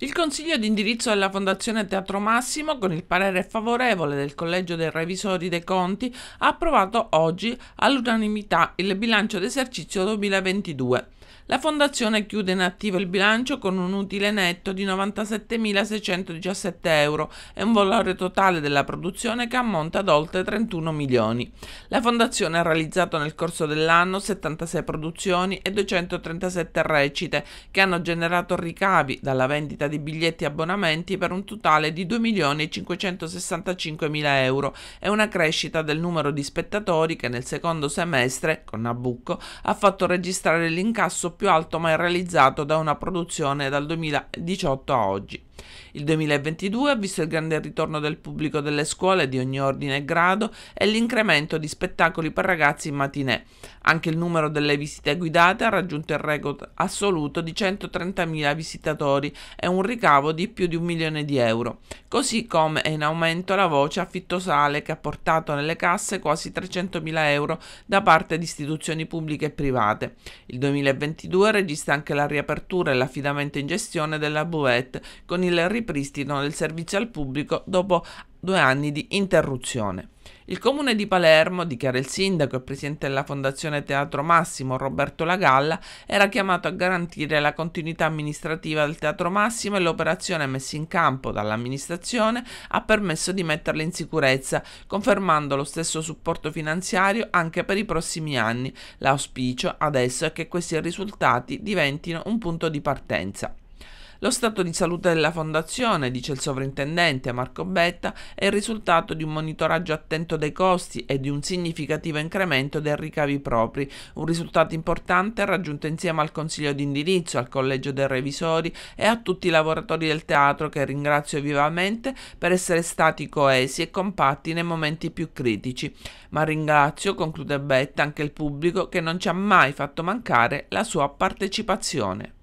Il consiglio di indirizzo della Fondazione Teatro Massimo, con il parere favorevole del Collegio dei Revisori dei Conti, ha approvato oggi all'unanimità il bilancio d'esercizio 2022. La fondazione chiude in attivo il bilancio con un utile netto di 97.617 euro e un valore totale della produzione che ammonta ad oltre 31 milioni. La fondazione ha realizzato nel corso dell'anno 76 produzioni e 237 recite che hanno generato ricavi dalla vendita di biglietti e abbonamenti per un totale di 2.565.000 euro e una crescita del numero di spettatori che nel secondo semestre, con Nabucco, ha fatto registrare l'incasso passo più alto mai realizzato da una produzione dal 2018 a oggi. Il 2022 ha visto il grande ritorno del pubblico delle scuole di ogni ordine e grado e l'incremento di spettacoli per ragazzi in matinée. Anche il numero delle visite guidate ha raggiunto il record assoluto di 130.000 visitatori e un ricavo di più di un milione di euro, così come è in aumento la voce affittosale che ha portato nelle casse quasi 300.000 euro da parte di istituzioni pubbliche e private. Il 2022 registra anche la riapertura e l'affidamento in gestione della Bouette con il ripristino del servizio al pubblico dopo due anni di interruzione. Il comune di Palermo, dichiara il sindaco e presidente della Fondazione Teatro Massimo Roberto Lagalla, era chiamato a garantire la continuità amministrativa del Teatro Massimo e l'operazione messa in campo dall'amministrazione ha permesso di metterla in sicurezza, confermando lo stesso supporto finanziario anche per i prossimi anni. L'auspicio adesso è che questi risultati diventino un punto di partenza. Lo stato di salute della fondazione, dice il sovrintendente Marco Betta, è il risultato di un monitoraggio attento dei costi e di un significativo incremento dei ricavi propri, un risultato importante raggiunto insieme al consiglio di indirizzo, al collegio dei revisori e a tutti i lavoratori del teatro che ringrazio vivamente per essere stati coesi e compatti nei momenti più critici. Ma ringrazio, conclude Betta, anche il pubblico che non ci ha mai fatto mancare la sua partecipazione.